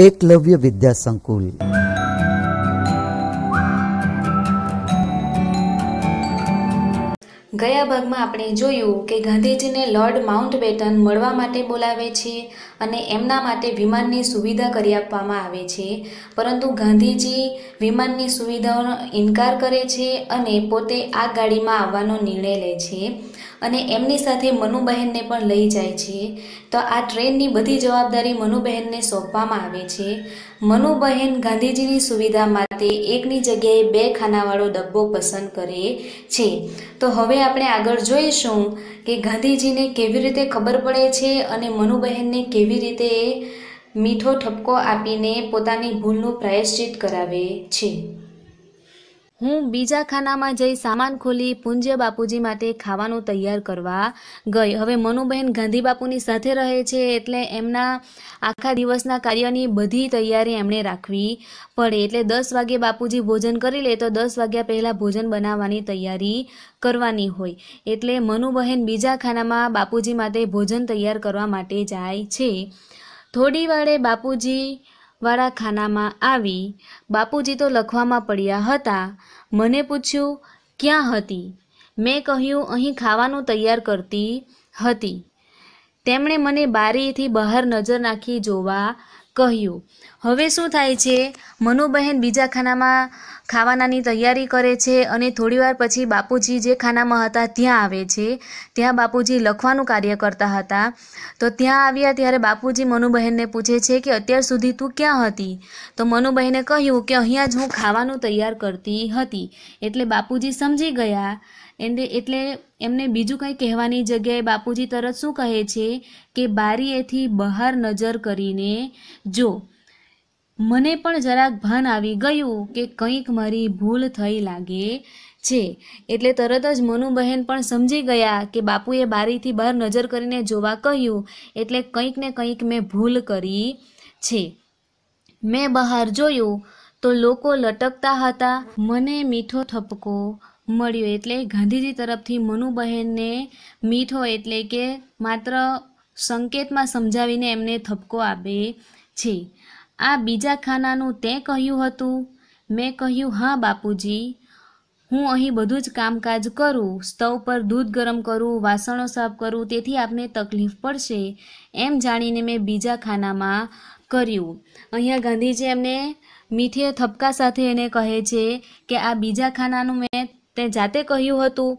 એકલવ્ય વિદ્યા સંકુલ ગયા ભાગમાં આપણે જોયું કે ગાંધીજીને લોર્ડ માઉન્ટબેટન મળવા માટે બોલાવે છે અને એમના માટે વિમાનની સુવિધા કરી આપવામાં આવે છે પરંતુ ગાંધીજી વિમાનની સુવિધાઓનો ઇનકાર કરે છે અને પોતે આ ગાડીમાં આવવાનો નિર્ણય લે છે અને એમની સાથે મનુબહેનને પણ લઈ જાય છે તો આ ટ્રેનની બધી જવાબદારી મનુબહેનને સોંપવામાં આવે છે મનુબહેન ગાંધીજીની સુવિધા માટે એકની જગ્યાએ બે ખાનાવાળો ડબ્બો પસંદ કરે છે તો હવે આપણે આગળ જોઈશું કે ગાંધીજીને કેવી રીતે ખબર પડે છે અને મનુબહેનને કેવી રીતે મીઠો ઠપકો આપીને પોતાની ભૂલનું પ્રાયશ્ચિત કરાવે છે હું બીજા ખાનામાં જઈ સામાન ખોલી પૂંજ્ય બાપુજી માટે ખાવાનું તૈયાર કરવા ગઈ હવે મનુબહેન ગાંધી બાપુની સાથે રહે છે એટલે એમના આખા દિવસના કાર્યની બધી તૈયારી એમણે રાખવી પડે એટલે દસ વાગે બાપુજી ભોજન કરી લે તો દસ વાગ્યા પહેલાં ભોજન બનાવવાની તૈયારી કરવાની હોય એટલે મનુબહેન બીજા ખાનામાં બાપુજી માટે ભોજન તૈયાર કરવા માટે જાય છે થોડી વારે બાપુજી વાળા ખાનામાં આવી બાપુજી તો લખવામાં પડ્યા હતા મને પૂછ્યું ક્યાં હતી મેં કહ્યું અહીં ખાવાનું તૈયાર કરતી હતી તેમણે મને બારીથી બહાર નજર નાખી જોવા કહ્યું હવે શું થાય છે મનુબહેન બીજા ખાનામાં ખાવાનાની તૈયારી કરે છે અને થોડીવાર પછી બાપુજી જે ખાનામાં હતા ત્યાં આવે છે ત્યાં બાપુજી લખવાનું કાર્ય કરતા હતા તો ત્યાં આવ્યા ત્યારે બાપુજી મનુબહેનને પૂછે છે કે અત્યાર સુધી તું ક્યાં હતી તો મનુબહેને કહ્યું કે અહીંયા જ હું ખાવાનું તૈયાર કરતી હતી એટલે બાપુજી સમજી ગયા એને એટલે એમને બીજું કંઈ કહેવાની જગ્યાએ બાપુજી તરત શું કહે છે કે બારીએથી બહાર નજર કરીને જો મને પણ જરાક ભાન આવી ગયું કે કંઈક મારી ભૂલ થઈ લાગે છે એટલે તરત જ મનુબહેન પણ સમજી ગયા કે બાપુએ બારીથી બહાર નજર કરીને જોવા કહ્યું એટલે કંઈક ને કંઈક મેં ભૂલ કરી છે મેં બહાર જોયું તો લોકો લટકતા હતા મને મીઠો થપકો મળ્યું એટલે ગાંધીજી તરફથી મનુબહેનને મીઠો એટલે કે માત્ર સંકેતમાં સમજાવીને એમને થપકો આપે છે આ બીજા ખાનાનું તે કહ્યું હતું મેં કહ્યું હા બાપુજી હું અહીં બધું જ કામકાજ કરું સ્ટવ પર દૂધ ગરમ કરું વાસણો સાફ કરું તેથી આપને તકલીફ પડશે એમ જાણીને મેં બીજા ખાનામાં કર્યું અહીંયા ગાંધીજી એમને મીઠે થપકા સાથે એને કહે છે કે આ બીજા ખાનાનું મેં તે જાતે કહ્યું હતું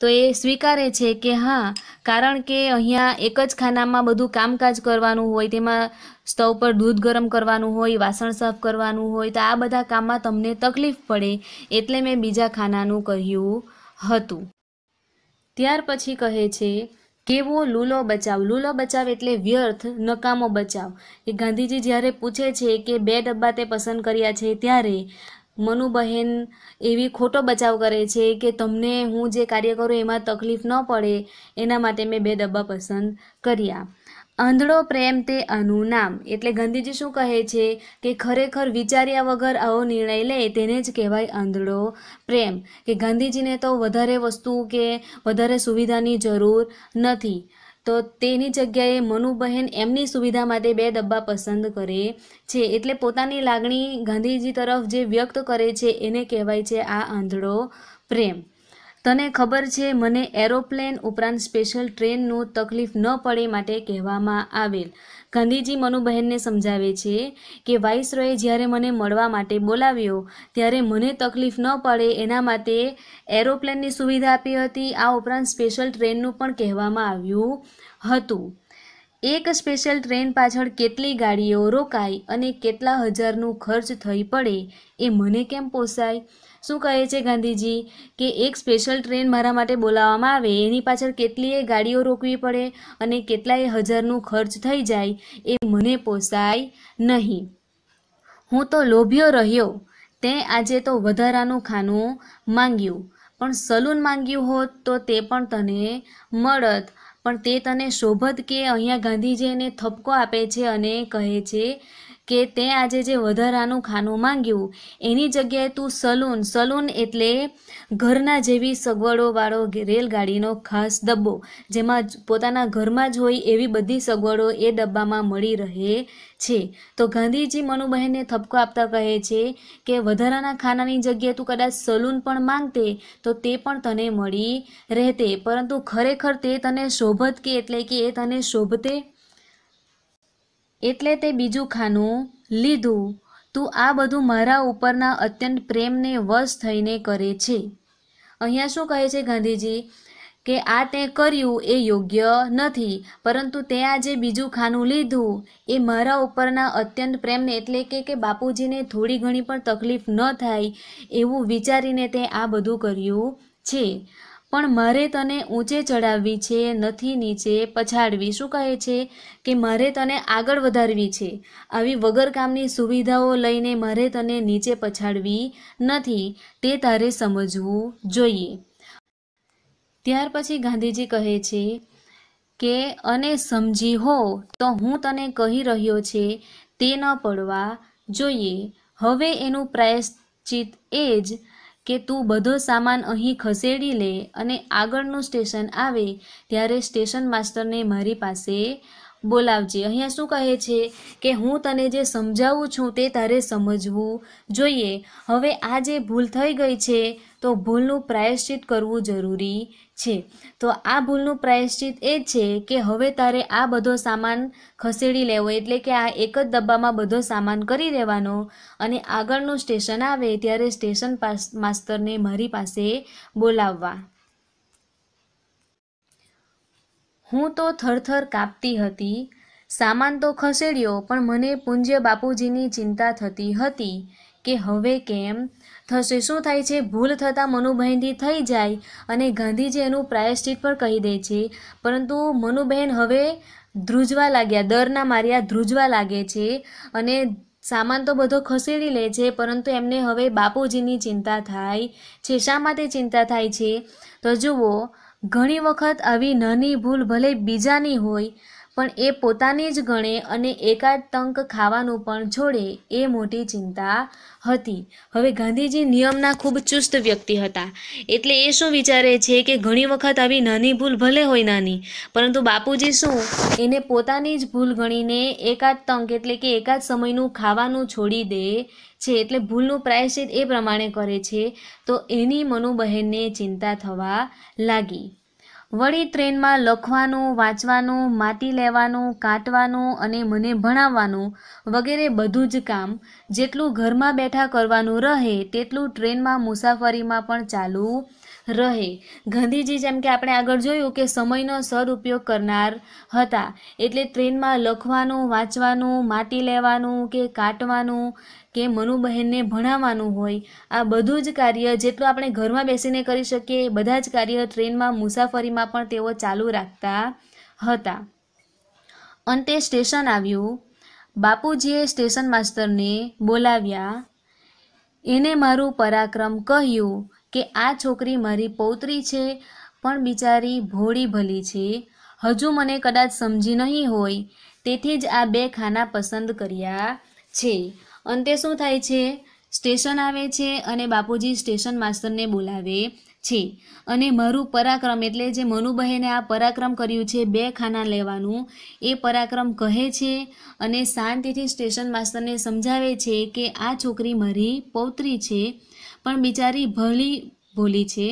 તો એ સ્વીકારે છે કે હા કારણ કે અહીંયા એક જ ખાનામાં બધું કામકાજ કરવાનું હોય તેમાં સ્ટવ પર દૂધ ગરમ કરવાનું હોય વાસણ સાફ કરવાનું હોય તો આ બધા કામમાં તમને તકલીફ પડે એટલે મેં બીજા ખાનાનું કહ્યું હતું ત્યાર પછી કહે છે કેવો લૂલો બચાવ લૂલો બચાવ એટલે વ્યર્થ નકામો બચાવ એ ગાંધીજી જ્યારે પૂછે છે કે બે ડબ્બા તે પસંદ કર્યા છે ત્યારે મનુબહેન એવી ખોટો બચાવ કરે છે કે તમને હું જે કાર્ય કરું એમાં તકલીફ ન પડે એના માટે મેં બે ડબ્બા પસંદ કર્યા આંધળો પ્રેમ તે અનું નામ એટલે ગાંધીજી શું કહે છે કે ખરેખર વિચાર્યા વગર આવો નિર્ણય લે તેને જ કહેવાય આંધળો પ્રેમ કે ગાંધીજીને તો વધારે વસ્તુ કે વધારે સુવિધાની જરૂર નથી તો તેની જગ્યાએ મનુબહેન એમની સુવિધા માટે બે ડબ્બા પસંદ કરે છે એટલે પોતાની લાગણી ગાંધીજી તરફ જે વ્યક્ત કરે છે એને કહેવાય છે આ આંધળો પ્રેમ તને ખબર છે મને એરોપ્લેન ઉપરાંત સ્પેશિયલ ટ્રેનનું તકલીફ ન પડે માટે કહેવામાં આવેલ ગાંધીજી મનુબહેનને સમજાવે છે કે વાઇસરોએ જ્યારે મને મળવા માટે બોલાવ્યો ત્યારે મને તકલીફ ન પડે એના માટે એરોપ્લેનની સુવિધા આપી હતી આ ઉપરાંત સ્પેશિયલ ટ્રેનનું પણ કહેવામાં આવ્યું હતું એક સ્પેશિયલ ટ્રેન પાછળ કેટલી ગાડીઓ રોકાય અને કેટલા હજારનું ખર્ચ થઈ પડે એ મને કેમ પોસાય શું કહે છે ગાંધીજી કે એક સ્પેશિયલ ટ્રેન મારા માટે બોલાવવામાં આવે એની પાછળ કેટલીય ગાડીઓ રોકવી પડે અને કેટલાય હજારનું ખર્ચ થઈ જાય એ મને પોસાય નહીં હું તો લોભ્યો રહ્યો તે આજે તો વધારાનું ખાનું માંગ્યું પણ સલૂન માંગ્યું હોત તો તે પણ તને મળત પણ તે તને શોભત કે અહીંયા ગાંધીજીને થપકો આપે છે અને કહે છે કે તે આજે જે વધારાનું ખાનું માંગ્યું એની જગ્યાએ તું સલૂન સલૂન એટલે ઘરના જેવી સગવડોવાળો રેલગાડીનો ખાસ ડબ્બો જેમાં પોતાના ઘરમાં જ હોય એવી બધી સગવડો એ ડબ્બામાં મળી રહે છે તો ગાંધીજી મનુબહેનને થપકો આપતા કહે છે કે વધારાના ખાનાની જગ્યાએ તું કદાચ સલૂન પણ માંગતે તો તે પણ તને મળી રહેતે પરંતુ ખરેખર તે તને શોભત કે એટલે કે એ તને શોભતે એટલે તે બીજું ખાનું લીધું તું આ બધું મારા ઉપરના અત્યંત પ્રેમને વશ થઈને કરે છે અહીંયા શું કહે છે ગાંધીજી કે આ તે કર્યું એ યોગ્ય નથી પરંતુ તે આજે બીજું ખાનું લીધું એ મારા ઉપરના અત્યંત પ્રેમને એટલે કે કે બાપુજીને થોડી ઘણી પણ તકલીફ ન થાય એવું વિચારીને તે આ બધું કર્યું છે પણ મારે તને ઊંચે ચડાવવી છે નથી નીચે પછાડવી શું કહે છે કે મારે તને આગળ વધારવી છે આવી વગર કામની સુવિધાઓ લઈને મારે તને નીચે પછાડવી નથી તે તારે સમજવું જોઈએ ત્યાર પછી ગાંધીજી કહે છે કે અને સમજી હો તો હું તને કહી રહ્યો છે તે ન પડવા જોઈએ હવે એનું પ્રાયશ્ચિત એ જ કે તું બધો સામાન અહીં ખસેડી લે અને આગળનું સ્ટેશન આવે ત્યારે સ્ટેશન માસ્ટરને મારી પાસે બોલાવજે અહીંયા શું કહે છે કે હું તને જે સમજાવું છું તે તારે સમજવું જોઈએ હવે આ જે ભૂલ થઈ ગઈ છે તો ભૂલનું પ્રાયશ્ચિત કરવું જરૂરી છે તો આ ભૂલનું પ્રાયશ્ચિત એ છે કે હવે તારે આ બધો સામાન ખસેડી લેવો એટલે કે આ એક જ ડબ્બામાં બધો સામાન કરી દેવાનો અને આગળનું સ્ટેશન આવે ત્યારે સ્ટેશન માસ્તરને મારી પાસે બોલાવવા હું તો થરથર કાપતી હતી સામાન તો ખસેડ્યો પણ મને પૂજ્ય બાપુજીની ચિંતા થતી હતી કે હવે કેમ થશે શું થાય છે ભૂલ થતાં મનુબહેનથી થઈ જાય અને ગાંધીજી એનું પ્રાયશ્ચિત પણ કહી દે છે પરંતુ મનુબહેન હવે ધ્રુજવા લાગ્યા દરના માર્યા ધ્રુજવા લાગે છે અને સામાન તો બધો ખસેડી લે છે પરંતુ એમને હવે બાપુજીની ચિંતા થાય છે શા માટે ચિંતા થાય છે તો જુઓ ઘણી વખત આવી નાની ભૂલ ભલે બીજાની હોય પણ એ પોતાને જ ગણે અને એકાદ તંક ખાવાનું પણ છોડે એ મોટી ચિંતા હતી હવે ગાંધીજી નિયમના ખૂબ ચુસ્ત વ્યક્તિ હતા એટલે એ શું વિચારે છે કે ઘણી વખત આવી નાની ભૂલ ભલે હોય નાની પરંતુ બાપુજી શું એને પોતાની જ ભૂલ ગણીને એકાદ તંક એટલે કે એકાદ સમયનું ખાવાનું છોડી દે છે એટલે ભૂલનું પ્રાયશ્ચિત એ પ્રમાણે કરે છે તો એની મનુબહેનને ચિંતા થવા લાગી વળી ટ્રેનમાં લખવાનું વાંચવાનું માટી લેવાનું કાટવાનું અને મને ભણાવવાનું વગેરે બધું જ કામ જેટલું ઘરમાં બેઠા કરવાનું રહે તેટલું ટ્રેનમાં મુસાફરીમાં પણ ચાલુ રહે ગાંધીજી જેમ કે આપણે આગળ જોયું કે સમયનો સદઉપયોગ કરનાર હતા એટલે ટ્રેનમાં લખવાનું વાંચવાનું માટી લેવાનું કે કાટવાનું કે મનુબહેનને ભણાવવાનું હોય આ બધું જ કાર્ય જેટલું આપણે ઘરમાં બેસીને કરી શકીએ બધા જ કાર્ય ટ્રેનમાં મુસાફરીમાં પણ તેઓ ચાલુ રાખતા હતા અંતે સ્ટેશન આવ્યું બાપુજીએ સ્ટેશન માસ્તરને બોલાવ્યા એને મારું પરાક્રમ કહ્યું કે આ છોકરી મારી પૌત્રી છે પણ બિચારી ભોળી ભલી છે હજુ મને કદાચ સમજી નહીં હોય તેથી જ આ બે ખાના પસંદ કર્યા છે અંતે શું થાય છે સ્ટેશન આવે છે અને બાપુજી સ્ટેશન માસ્તરને બોલાવે છે અને મારું પરાક્રમ એટલે જે મનુબહેને આ પરાક્રમ કર્યું છે બે ખાના લેવાનું એ પરાક્રમ કહે છે અને શાંતિથી સ્ટેશન માસ્તરને સમજાવે છે કે આ છોકરી મારી પૌત્રી છે પણ બિચારી ભલી ભોલી છે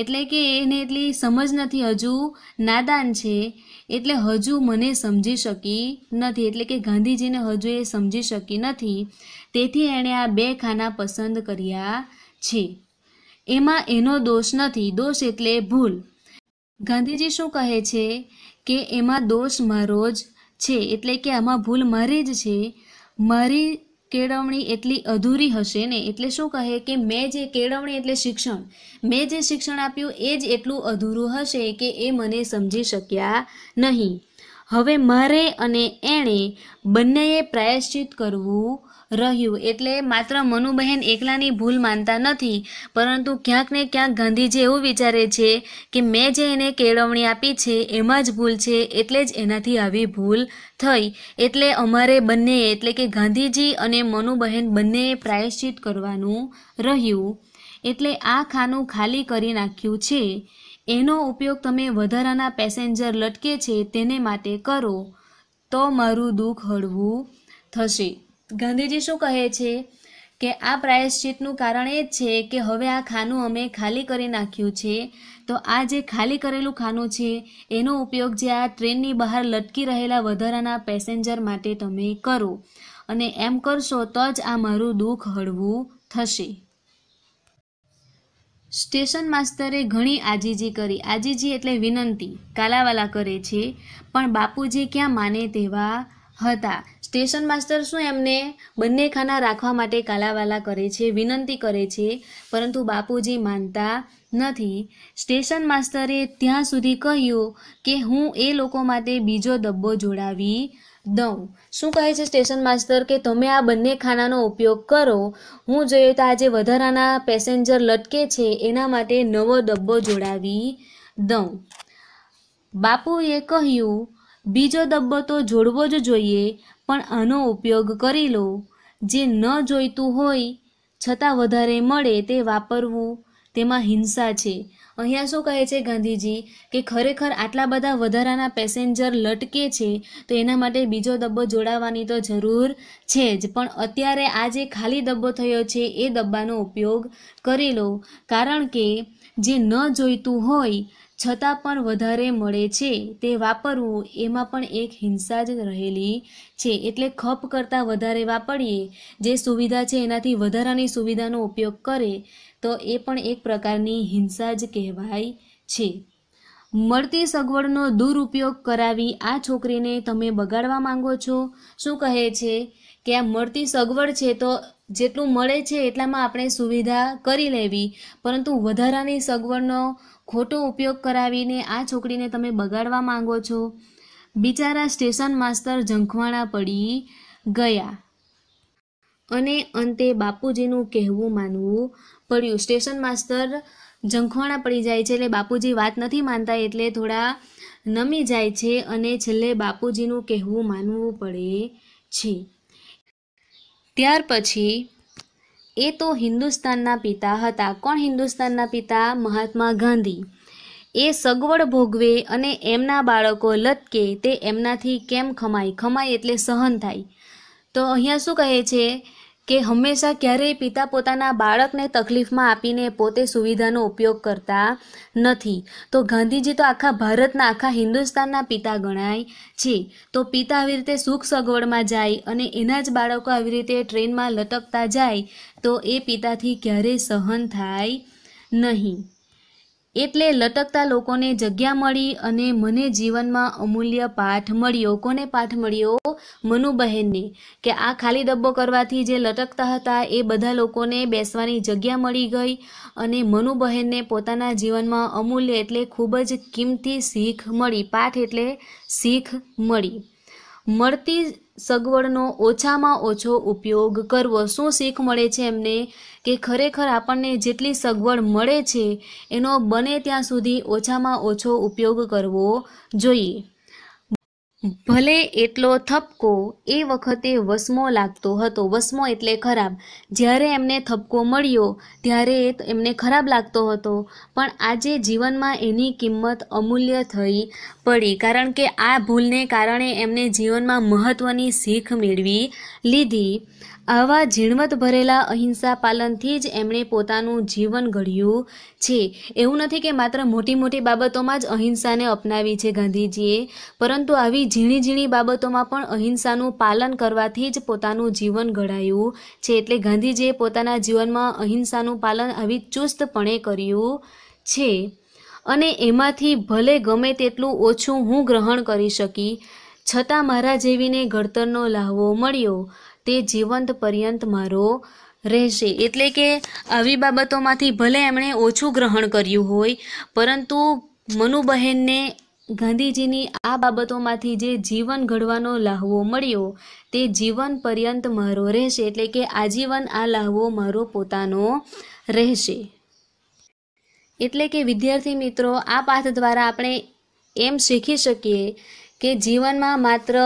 એટલે કે એને એટલી સમજ નથી હજુ નાદાન છે એટલે હજુ મને સમજી શકી નથી એટલે કે ગાંધીજીને હજુ એ સમજી શકી નથી તેથી એણે આ બે ખાના પસંદ કર્યા છે એમાં એનો દોષ નથી દોષ એટલે ભૂલ ગાંધીજી શું કહે છે કે એમાં દોષ મારો જ છે એટલે કે આમાં ભૂલ મારી જ છે મારી કેળવણી એટલી અધૂરી હશે ને એટલે શું કહે કે મેં જે કેળવણી એટલે શિક્ષણ મેં જે શિક્ષણ આપ્યું એ જ એટલું અધૂરું હશે કે એ મને સમજી શક્યા નહીં હવે મારે અને એણે બંનેએ પ્રાયશ્ચિત કરવું રહ્યું એટલે માત્ર મનુબહેન એકલાની ભૂલ માનતા નથી પરંતુ ક્યાંક ને ક્યાંક ગાંધીજી એવું વિચારે છે કે મેં જે એને કેળવણી આપી છે એમાં જ ભૂલ છે એટલે જ એનાથી આવી ભૂલ થઈ એટલે અમારે બંને એટલે કે ગાંધીજી અને મનુબહેન બંને પ્રાયશ્ચિત કરવાનું રહ્યું એટલે આ ખાનું ખાલી કરી નાખ્યું છે એનો ઉપયોગ તમે વધારાના પેસેન્જર લટકે છે તેને માટે કરો તો મારું દુઃખ હળવું થશે ગાંધીજી શું કહે છે કે આ પ્રાયશ્ચિતનું કારણ એ જ છે કે હવે આ ખાનું અમે ખાલી કરી નાખ્યું છે તો આ જે ખાલી કરેલું ખાનું છે એનો ઉપયોગ જે આ ટ્રેનની બહાર લટકી રહેલા વધારાના પેસેન્જર માટે તમે કરો અને એમ કરશો તો જ આ મારું દુઃખ હળવું થશે સ્ટેશન માસ્તરે ઘણી આજીજી કરી આજીજી એટલે વિનંતી કાલાવાલા કરે છે પણ બાપુજી ક્યાં માને તેવા હતા સ્ટેશન માસ્ટર શું એમને બંને ખાના રાખવા માટે કાલાવાલા કરે છે વિનંતી કરે છે પરંતુ બાપુજી માનતા નથી સ્ટેશન માસ્ટરે ત્યાં સુધી કહ્યું કે હું એ લોકો માટે બીજો ડબ્બો જોડાવી દઉં શું કહે છે સ્ટેશન માસ્ટર કે તમે આ બંને ખાનાનો ઉપયોગ કરો હું જોયું તો આજે વધારાના પેસેન્જર લટકે છે એના માટે નવો ડબ્બો જોડાવી દઉં બાપુએ કહ્યું બીજો ડબ્બો તો જોડવો જ જોઈએ પણ આનો ઉપયોગ કરી લો જે ન જોઈતું હોય છતાં વધારે મળે તે વાપરવું તેમાં હિંસા છે અહીંયા શું કહે છે ગાંધીજી કે ખરેખર આટલા બધા વધારાના પેસેન્જર લટકે છે તો એના માટે બીજો ડબ્બો જોડાવાની તો જરૂર છે જ પણ અત્યારે આ જે ખાલી ડબ્બો થયો છે એ ડબ્બાનો ઉપયોગ કરી લો કારણ કે જે ન જોઈતું હોય છતાં પણ વધારે મળે છે તે વાપરવું એમાં પણ એક હિંસા જ રહેલી છે એટલે ખપ કરતાં વધારે વાપરીએ જે સુવિધા છે એનાથી વધારાની સુવિધાનો ઉપયોગ કરે તો એ પણ એક પ્રકારની હિંસા જ કહેવાય છે મળતી સગવડનો દુરુપયોગ કરાવી આ છોકરીને તમે બગાડવા માંગો છો શું કહે છે કે આ મળતી સગવડ છે તો જેટલું મળે છે એટલામાં આપણે સુવિધા કરી લેવી પરંતુ વધારાની સગવડનો ખોટો ઉપયોગ કરાવીને આ છોકરીને તમે બગાડવા માંગો છો બિચારા સ્ટેશન માસ્તર ઝંખવાણા પડી ગયા અને અંતે બાપુજીનું કહેવું માનવું પડ્યું સ્ટેશન માસ્તર ઝંખવાણા પડી જાય છે એટલે બાપુજી વાત નથી માનતા એટલે થોડા નમી જાય છે અને છેલ્લે બાપુજીનું કહેવું માનવું પડે છે ત્યાર પછી એ તો હિન્દુસ્તાનના પિતા હતા કોણ હિન્દુસ્તાનના પિતા મહાત્મા ગાંધી એ સગવડ ભોગવે અને એમના બાળકો લટકે તે એમનાથી કેમ ખમાય ખમાય એટલે સહન થાય તો અહીંયા શું કહે છે કે હંમેશા ક્યારેય પિતા પોતાના બાળકને તકલીફમાં આપીને પોતે સુવિધાનો ઉપયોગ કરતા નથી તો ગાંધીજી તો આખા ભારતના આખા હિન્દુસ્તાનના પિતા ગણાય છે તો પિતા આવી રીતે સુખ સગવડમાં જાય અને એના જ બાળકો આવી રીતે ટ્રેનમાં લટકતા જાય તો એ પિતાથી ક્યારેય સહન થાય નહીં એટલે લટકતા લોકોને જગ્યા મળી અને મને જીવનમાં અમૂલ્ય પાઠ મળ્યો કોને પાઠ મળ્યો મનુબહેનને કે આ ખાલી ડબ્બો કરવાથી જે લટકતા હતા એ બધા લોકોને બેસવાની જગ્યા મળી ગઈ અને મનુબહેનને પોતાના જીવનમાં અમૂલ્ય એટલે ખૂબ જ કિંમતી શીખ મળી પાઠ એટલે શીખ મળી મળતી સગવડનો ઓછામાં ઓછો ઉપયોગ કરવો શું શીખ મળે છે એમને કે ખરેખર આપણને જેટલી સગવડ મળે છે એનો બને ત્યાં સુધી ઓછામાં ઓછો ઉપયોગ કરવો જોઈએ ભલે એટલો થપકો એ વખતે વસમો લાગતો હતો વસમો એટલે ખરાબ જ્યારે એમને થપકો મળ્યો ત્યારે એમને ખરાબ લાગતો હતો પણ આજે જીવનમાં એની કિંમત અમૂલ્ય થઈ પડી કારણ કે આ ભૂલને કારણે એમને જીવનમાં મહત્ત્વની શીખ મેળવી લીધી આવા ઝીણવટ ભરેલા અહિંસા પાલનથી જ એમણે પોતાનું જીવન ઘડ્યું છે એવું નથી કે માત્ર મોટી મોટી બાબતોમાં જ અહિંસાને અપનાવી છે ગાંધીજીએ પરંતુ આવી ઝીણી ઝીણી બાબતોમાં પણ અહિંસાનું પાલન કરવાથી જ પોતાનું જીવન ઘડાયું છે એટલે ગાંધીજીએ પોતાના જીવનમાં અહિંસાનું પાલન આવી ચુસ્તપણે કર્યું છે અને એમાંથી ભલે ગમે તેટલું ઓછું હું ગ્રહણ કરી શકી છતાં મારા જેવીને ઘડતરનો લાહવો મળ્યો તે જીવંત પર્યંત મારો રહેશે એટલે કે આવી બાબતોમાંથી ભલે એમણે ઓછું ગ્રહણ કર્યું હોય પરંતુ મનુબહેનને ગાંધીજીની આ બાબતોમાંથી જે જીવન ઘડવાનો લાહવો મળ્યો તે જીવન પર્યંત મારો રહેશે એટલે કે આજીવન આ લાહવો મારો પોતાનો રહેશે એટલે કે વિદ્યાર્થી મિત્રો આ પાઠ દ્વારા આપણે એમ શીખી શકીએ કે જીવનમાં માત્ર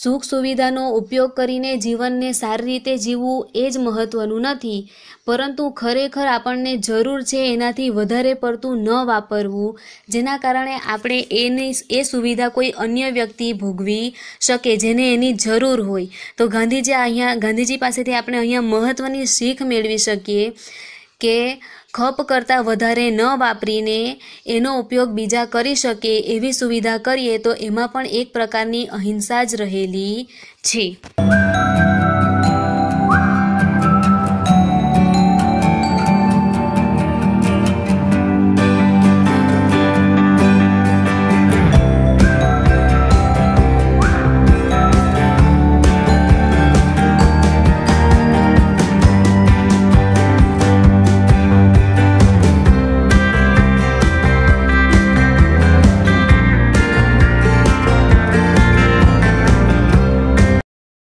સુખ સુવિધાનો ઉપયોગ કરીને જીવનને સારી રીતે જીવવું એ જ મહત્ત્વનું નથી પરંતુ ખરેખર આપણને જરૂર છે એનાથી વધારે પડતું ન વાપરવું જેના કારણે આપણે એની એ સુવિધા કોઈ અન્ય વ્યક્તિ ભોગવી શકે જેને એની જરૂર હોય તો ગાંધીજી અહીંયા ગાંધીજી પાસેથી આપણે અહીંયા મહત્ત્વની શીખ મેળવી શકીએ કે ખપ કરતાં વધારે ન વાપરીને એનો ઉપયોગ બીજા કરી શકે એવી સુવિધા કરીએ તો એમાં પણ એક પ્રકારની અહિંસા જ રહેલી છે